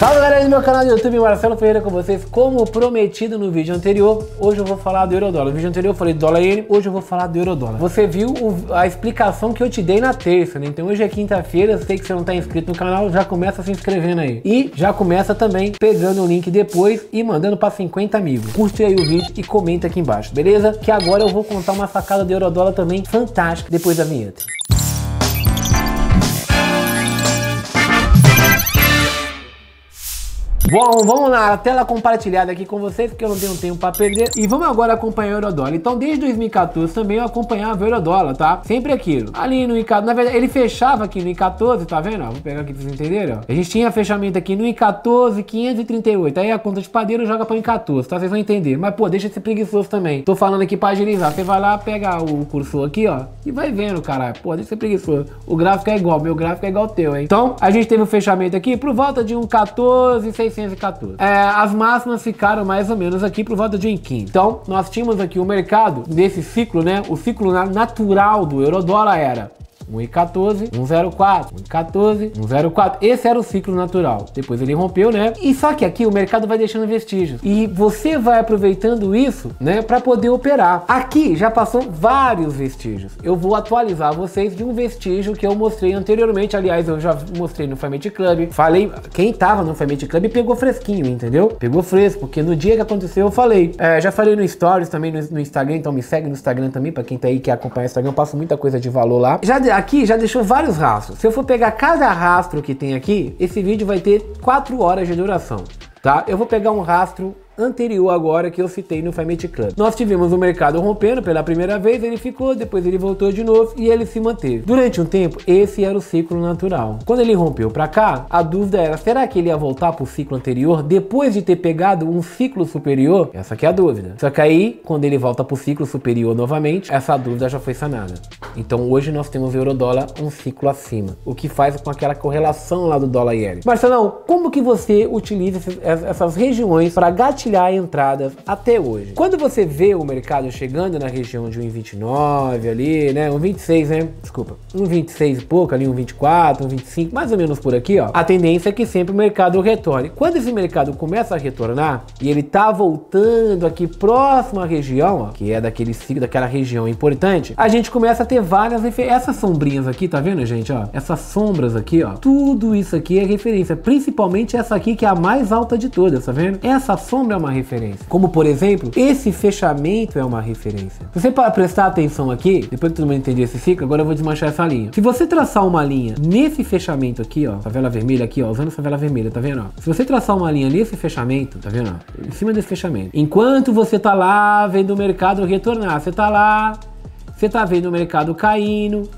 Salve galera do meu canal do YouTube, Marcelo Ferreira com vocês. Como prometido no vídeo anterior, hoje eu vou falar do eurodólar. No vídeo anterior eu falei do dólar iene, hoje eu vou falar do eurodólar. Você viu o, a explicação que eu te dei na terça, né? Então hoje é quinta-feira, sei que você não está inscrito no canal, já começa se inscrevendo aí. E já começa também pegando o link depois e mandando para 50 amigos. Curte aí o vídeo e comenta aqui embaixo, beleza? Que agora eu vou contar uma sacada do eurodólar também fantástica depois da vinheta. Bom, vamos lá, a tela compartilhada aqui com vocês, porque eu não tenho tempo para perder. E vamos agora acompanhar o Eurodólar. Então, desde 2014 também eu acompanhava o Eurodólar, tá? Sempre aquilo. Ali no I14, na verdade, ele fechava aqui no I14, tá vendo? Ó, vou pegar aqui pra vocês entenderem, ó. A gente tinha fechamento aqui no I14, 538. Aí a conta de padeiro joga para I14, tá? Vocês vão entender. Mas, pô, deixa esse ser preguiçoso também. Tô falando aqui pra agilizar. Você vai lá, pega o cursor aqui, ó, e vai vendo, caralho. Pô, deixa ser preguiçoso. O gráfico é igual, meu gráfico é igual ao teu, hein? Então, a gente teve o um fechamento aqui por volta de um 14, 600 é, as máximas ficaram mais ou menos aqui por volta de 15. Então, nós tínhamos aqui o mercado, nesse ciclo, né? O ciclo natural do euro dólar era 1,14, 1,04, 1,14, 1,04. Esse era o ciclo natural. Depois ele rompeu, né? E só que aqui o mercado vai deixando vestígios. E você vai aproveitando isso, né, para poder operar. Aqui já passou vários vestígios. Eu vou atualizar vocês de um vestígio que eu mostrei anteriormente. Aliás, eu já mostrei no Family Club. Falei, quem tava no Family Club pegou fresquinho, entendeu? Pegou fresco, porque no dia que aconteceu eu falei. É, já falei no Stories também, no, no, Instagram, então me segue no Instagram também, para quem tá aí que acompanha o Instagram, eu passo muita coisa de valor lá. Já aqui já deixou vários rastros. Se eu for pegar cada rastro que tem aqui, esse vídeo vai ter 4 horas de duração, tá? Eu vou pegar um rastro anterior agora que eu citei no Family Club. Nós tivemos o um mercado rompendo pela primeira vez, ele ficou, depois ele voltou de novo e ele se manteve. Durante um tempo, esse era o ciclo natural. Quando ele rompeu para cá, a dúvida era, será que ele ia voltar para o ciclo anterior depois de ter pegado um ciclo superior? Essa que é a dúvida. Só que aí, quando ele volta para o ciclo superior novamente, essa dúvida já foi sanada. Então hoje nós temos o eurodólar um ciclo acima, o que faz com aquela correlação lá do dólar e iene. Marcelão, como que você utiliza essas regiões para gatilhar compartilhar a entrada até hoje. Quando você vê o mercado chegando na região de 1,29 ali, né, 1,26, né, desculpa, 1,26 e pouco ali, 1,24, 1,25, mais ou menos por aqui, ó, a tendência é que sempre o mercado retorne. Quando esse mercado começa a retornar e ele tá voltando aqui próximo à região, ó, que é daquele ciclo, daquela região importante, a gente começa a ter várias referências. Essas sombrinhas aqui, tá vendo, gente, ó, essas sombras aqui, ó, tudo isso aqui é referência, principalmente essa aqui que é a mais alta de todas, tá vendo? Essa sombra uma referência. Como, por exemplo, esse fechamento é uma referência. Se você para prestar atenção aqui, depois que todo mundo entender esse ciclo, agora eu vou desmanchar essa linha. Se você traçar uma linha nesse fechamento aqui, ó, favela vermelha aqui, ó, usando favela vermelha, tá vendo? Ó? Se você traçar uma linha nesse fechamento, tá vendo? Ó, em cima desse fechamento. Enquanto você tá lá vendo o mercado retornar, você tá lá, você tá vendo o mercado caindo,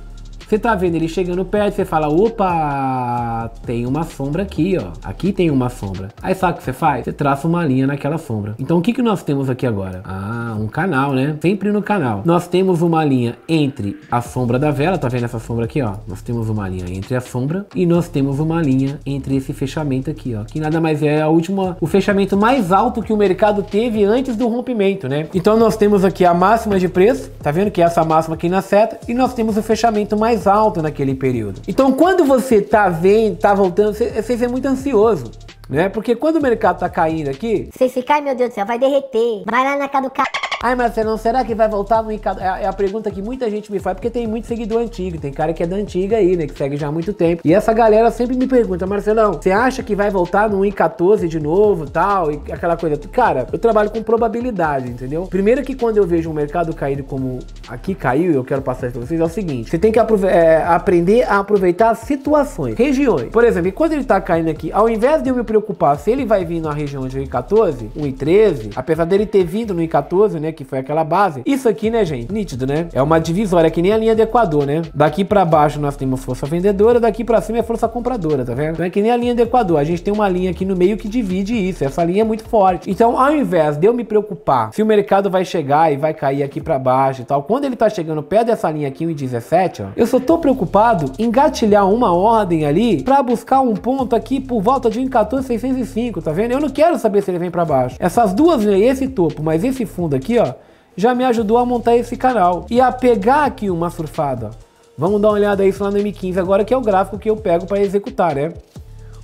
você tá vendo ele chegando perto, você fala, opa, tem uma sombra aqui, ó. Aqui tem uma sombra. Aí sabe o que você faz? Você traça uma linha naquela sombra. Então o que, que nós temos aqui agora? Ah, um canal, né? Sempre no canal. Nós temos uma linha entre a sombra da vela, tá vendo essa sombra aqui, ó? Nós temos uma linha entre a sombra e nós temos uma linha entre esse fechamento aqui, ó. Que nada mais é a última, o fechamento mais alto que o mercado teve antes do rompimento, né? Então nós temos aqui a máxima de preço, tá vendo que é essa máxima aqui na seta, e nós temos o fechamento mais mais alto naquele período. Então, quando você tá vendo, tá voltando, você, é muito ansioso. Né? Porque quando o mercado tá caindo aqui. Você fica, ai meu Deus do céu, vai derreter. Vai lá na casa do cara. Ai, Marcelão, será que vai voltar no Icaro? É, é a pergunta que muita gente me faz, porque tem muito seguidor antigo, tem cara que é da antiga aí, né, que segue já há muito tempo. E essa galera sempre me pergunta, Marcelão, você acha que vai voltar no I14 de novo, tal, e aquela coisa? Cara, eu trabalho com probabilidade, entendeu? Primeiro que quando eu vejo um mercado caído como aqui caiu, eu quero passar isso pra vocês, é o seguinte, você tem que é, aprender a aproveitar situações, regiões. Por exemplo, quando ele tá caindo aqui, ao invés de eu me preocupar se ele vai vir na região de I14, 1 e 13, apesar dele ter vindo no I14, né, né? Que foi aquela base. Isso aqui, né, gente? Nítido, né? É uma divisória, que nem a linha do Equador, né? Daqui pra baixo nós temos força vendedora, daqui pra cima é força compradora, tá vendo? Então é que nem a linha do Equador. A gente tem uma linha aqui no meio que divide isso. Essa linha é muito forte. Então, ao invés de eu me preocupar se o mercado vai chegar e vai cair aqui pra baixo e tal, quando ele tá chegando perto dessa linha aqui, 1,17, ó, eu só tô preocupado em gatilhar uma ordem ali pra buscar um ponto aqui por volta de 1,14605, tá vendo? Eu não quero saber se ele vem pra baixo. Essas duas, né, esse topo, mas esse fundo aqui, ó, ó, já me ajudou a montar esse canal e a pegar aqui uma surfada. Vamos dar uma olhada aí lá no M15 agora, que é o gráfico que eu pego para executar, né?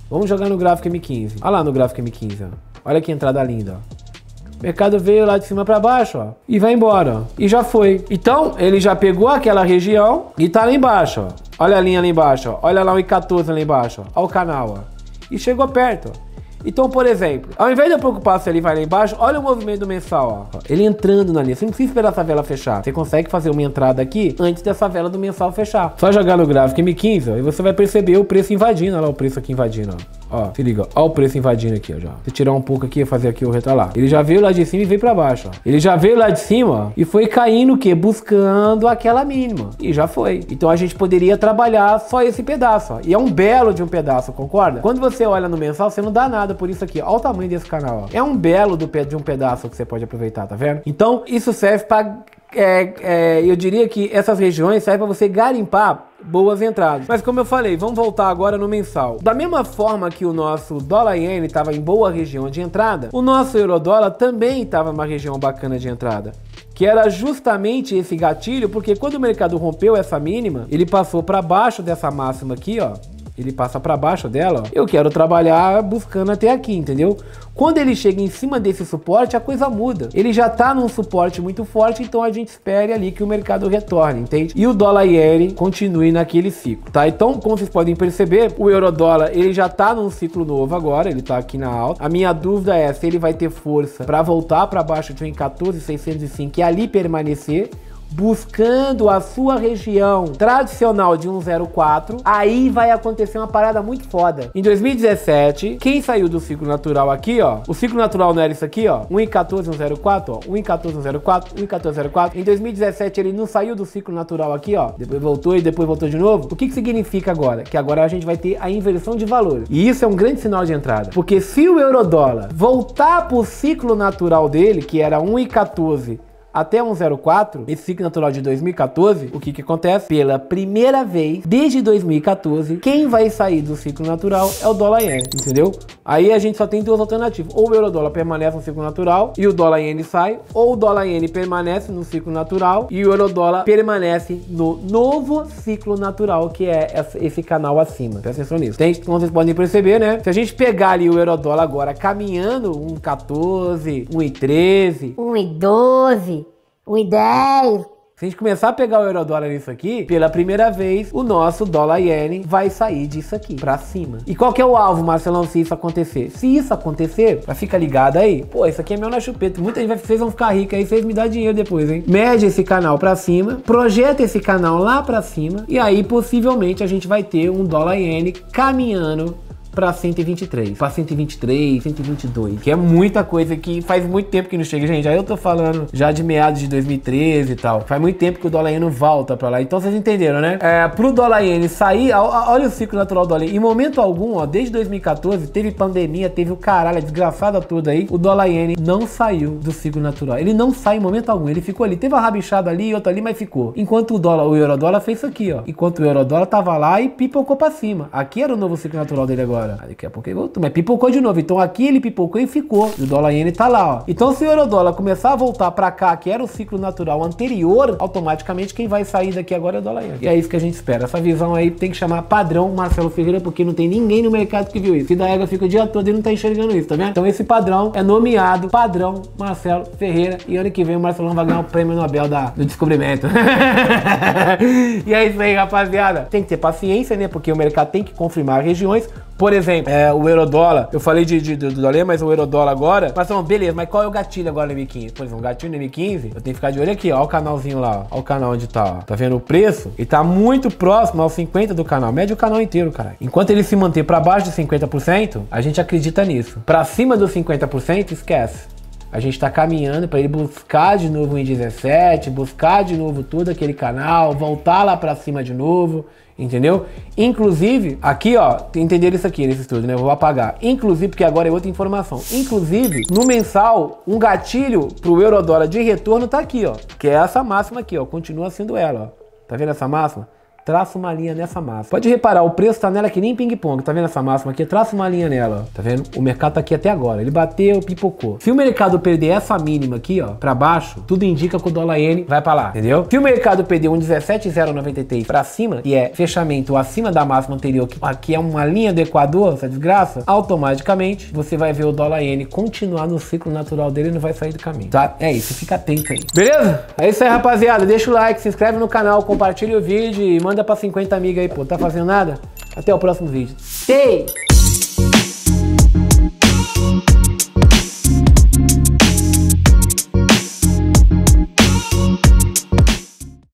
Vamos jogar no gráfico M15. Olha lá no gráfico M15, ó. Olha que entrada linda, ó. O mercado veio lá de cima para baixo, ó, e vai embora, ó, e já foi. Então, ele já pegou aquela região e tá lá embaixo, ó. Olha a linha lá embaixo, ó. Olha lá o I14 lá embaixo, ó. Olha o canal, ó. E chegou perto, ó. Então, por exemplo, ao invés de eu preocupar se ele vai lá embaixo, olha o movimento do mensal, ó. Ele entrando na linha. Você não precisa esperar essa vela fechar. Você consegue fazer uma entrada aqui antes dessa vela do mensal fechar. Só jogar no gráfico M15, ó, e você vai perceber o preço invadindo. Olha lá o preço aqui invadindo, ó. Ó, se liga. Ó o preço invadindo aqui, ó. Já. Se tirar um pouco aqui, fazer aqui o retalar. Ele já veio lá de cima e veio pra baixo, ó. Ele já veio lá de cima e foi caindo o quê? Buscando aquela mínima. E já foi. Então a gente poderia trabalhar só esse pedaço, ó. E é um belo de um pedaço, concorda? Quando você olha no mensal, você não dá nada por isso aqui. Ó o tamanho desse canal, ó. É um belo do pé de um pedaço que você pode aproveitar, tá vendo? Então, isso serve pra... É, é, eu diria que essas regiões servem para você garimpar boas entradas. Mas como eu falei, vamos voltar agora no mensal. Da mesma forma que o nosso dólar iene estava em boa região de entrada, o nosso euro dólar também estava uma região bacana de entrada que era justamente esse gatilho, porque quando o mercado rompeu essa mínima, ele passou para baixo dessa máxima aqui, ó, ele passa para baixo dela, ó, eu quero trabalhar buscando até aqui, entendeu? Quando ele chega em cima desse suporte, a coisa muda. Ele já está num suporte muito forte, então a gente espere ali que o mercado retorne, entende? E o dólar iene continue naquele ciclo, tá? Então, como vocês podem perceber, o euro dólar, ele já está num ciclo novo agora, ele está aqui na alta. A minha dúvida é se ele vai ter força para voltar para baixo de 14.605 e ali permanecer buscando a sua região tradicional de 104, aí vai acontecer uma parada muito foda. Em 2017, quem saiu do ciclo natural aqui, ó, o ciclo natural não era isso aqui, ó, 1,14104, ó, 1,14104, 04. Em 2017 ele não saiu do ciclo natural aqui, ó, depois voltou e depois voltou de novo. O que que significa agora? Que agora a gente vai ter a inversão de valores. E isso é um grande sinal de entrada, porque se o euro dólar voltar pro ciclo natural dele, que era 1,14 até 104, esse ciclo natural de 2014, o que que acontece? Pela primeira vez desde 2014, quem vai sair do ciclo natural é o dólar yen, entendeu? Aí a gente só tem duas alternativas, ou o euro dólar permanece no ciclo natural e o dólar yen sai, ou o dólar yen permanece no ciclo natural e o euro dólar permanece no novo ciclo natural, que é esse canal acima. Presta atenção nisso. Tem, como vocês podem perceber, né? Se a gente pegar ali o euro dólar agora caminhando, 1,14, 1,13, 1,12, We ideia. Se a gente começar a pegar o euro-dólar nisso aqui, pela primeira vez, o nosso dólar iene vai sair disso aqui, pra cima. E qual que é o alvo, Marcelão, se isso acontecer? Se isso acontecer, fica ficar ligado aí. Pô, isso aqui é meu na chupeta. Muita gente vai, vocês vão ficar ricos aí, vocês me dão dinheiro depois, hein? Mede esse canal pra cima, projeta esse canal lá pra cima, e aí possivelmente a gente vai ter um dólar iene caminhando para 123, para 123, 122, que é muita coisa que faz muito tempo que não chega, gente. Aí eu tô falando já de meados de 2013 e tal. Faz muito tempo que o dólar ieno volta para lá. Então vocês entenderam, né? É, pro dólar iene sair, olha o ciclo natural do dólar. Em momento algum, ó, desde 2014 teve pandemia, teve o caralho, a desgraçada toda aí, o dólar iene não saiu do ciclo natural. Ele não sai em momento algum, ele ficou ali. Teve uma rabichada ali e outra ali, mas ficou. Enquanto o dólar, o euro dólar fez isso aqui, ó. Enquanto o euro dólar tava lá e pipocou para cima. Aqui era o novo ciclo natural dele agora agora. Aí daqui a pouco ele voltou, mas pipocou de novo. Então aqui ele pipocou e ficou. E o dólar iene tá lá, ó. Então se o euro dólar começar a voltar para cá, que era o ciclo natural anterior, automaticamente quem vai sair daqui agora é o dólar iene. E é isso que a gente espera. Essa visão aí tem que chamar padrão Marcelo Ferreira, porque não tem ninguém no mercado que viu isso. E da égua fica o dia todo e não tá enxergando isso, tá vendo? Então esse padrão é nomeado padrão Marcelo Ferreira. E ano que vem o Marcelão vai ganhar o prêmio Nobel da, do descobrimento. e é isso aí, rapaziada. Tem que ter paciência, né? Porque o mercado tem que confirmar regiões. Por exemplo, exemplo, é, o eurodólar. Eu falei de, de, do dólar, mas o eurodólar agora. Mas, não, beleza, mas qual é o gatilho agora no M15? Pois exemplo, o gatilho no M15, eu tenho que ficar de olho aqui, ó, o canalzinho lá, ó, o canal onde tá, ó. Tá vendo o preço? E tá muito próximo aos 50 do canal. Mede o canal inteiro, cara. Enquanto ele se manter para baixo de 50%, a gente acredita nisso. Para cima dos 50%, esquece. A gente está caminhando para ele buscar de novo em 17, buscar de novo todo aquele canal, voltar lá para cima de novo, entendeu? Inclusive, aqui ó, entender isso aqui nesse estudo, né? Eu vou apagar. Inclusive, porque agora é outra informação. Inclusive, no mensal, um gatilho para o euro dólar de retorno está aqui, ó, que é essa máxima aqui, ó, continua sendo ela, ó. Tá vendo essa máxima? traça uma linha nessa máxima. Pode reparar, o preço tá nela que nem ping-pong, tá vendo essa máxima aqui? Traça uma linha nela, ó. tá vendo? O mercado tá aqui até agora, ele bateu, pipocou. Se o mercado perder essa mínima aqui, ó, pra baixo, tudo indica que o dólar N vai pra lá, entendeu? Se o mercado perder um 17,093 pra cima, que é fechamento acima da máxima anterior, que aqui é uma linha do Equador, essa desgraça, automaticamente você vai ver o dólar N continuar no ciclo natural dele e não vai sair do caminho, tá? É isso, fica atento aí. Beleza? É isso aí, rapaziada. Deixa o like, se inscreve no canal, compartilha o vídeo e manda manda pra 50 amigas aí, pô. tá fazendo nada? Até o próximo vídeo. tchau